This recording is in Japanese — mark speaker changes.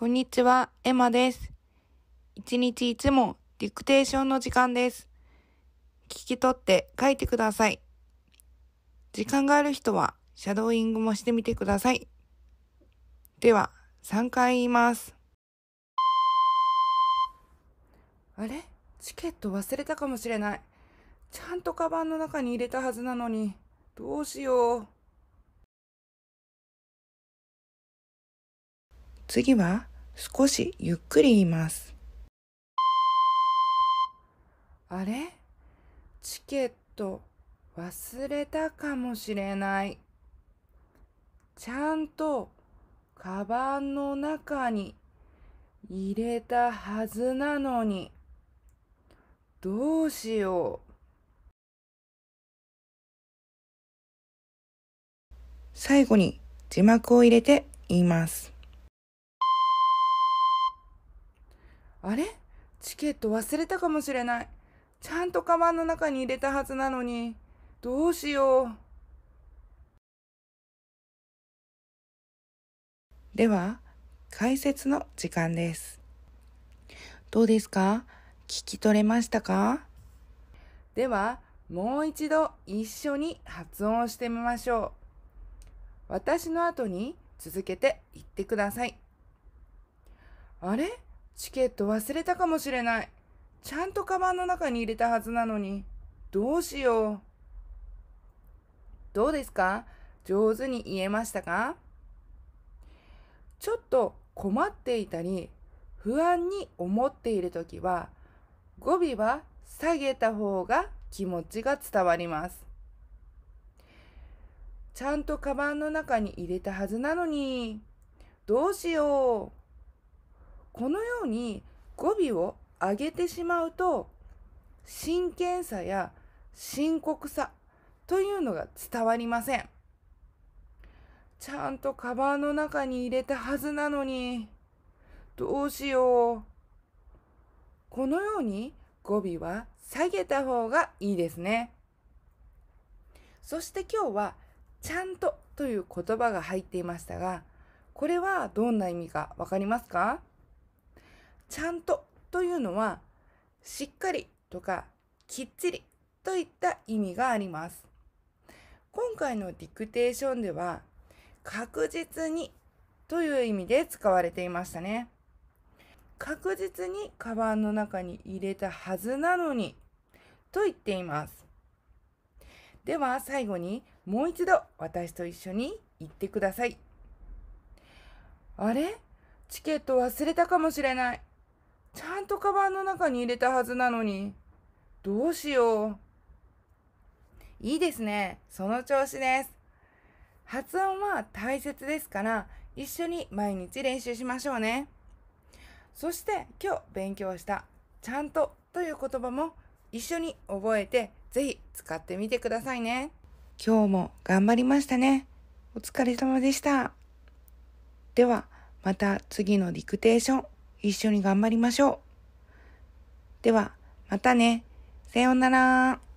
Speaker 1: こんにちは、エマです。一日一問、ディクテーションの時間です。聞き取って書いてください。時間がある人は、シャドーイングもしてみてください。では、3回言います。あれチケット忘れたかもしれない。ちゃんとカバンの中に入れたはずなのに、どうしよう。次は少しゆっくり言います。あれチケット忘れたかもしれない。ちゃんとカバンの中に入れたはずなのに。どうしよう。最後に字幕を入れて言います。あれチケット忘れたかもしれない。ちゃんとカバンの中に入れたはずなのに、どうしよう。では、解説の時間です。どうですか聞き取れましたかでは、もう一度一緒に発音してみましょう。私の後に続けて言ってください。あれチケット忘れたかもしれない。ちゃんとカバンの中に入れたはずなのに。どうしよう。どうですか上手に言えましたかちょっと困っていたり、不安に思っているときは、語尾は下げた方が気持ちが伝わります。ちゃんとカバンの中に入れたはずなのに、どうしよう。このように語尾を上げてしまうと真剣さや深刻さというのが伝わりませんちゃんとカバンの中に入れたはずなのにどうしようこのように語尾は下げた方がいいですねそして今日は「ちゃんと」という言葉が入っていましたがこれはどんな意味か分かりますかちゃんとというのは、しっかりとかきっちりといった意味があります。今回のディクテーションでは、確実にという意味で使われていましたね。確実にカバンの中に入れたはずなのにと言っています。では最後にもう一度私と一緒に言ってください。あれチケット忘れたかもしれない。ちゃんとカバンの中に入れたはずなのに。どうしよう。いいですね。その調子です。発音は大切ですから、一緒に毎日練習しましょうね。そして今日勉強したちゃんとという言葉も一緒に覚えてぜひ使ってみてくださいね。今日も頑張りましたね。お疲れ様でした。ではまた次のディクテーション。一緒に頑張りましょう。では、またね。さようなら。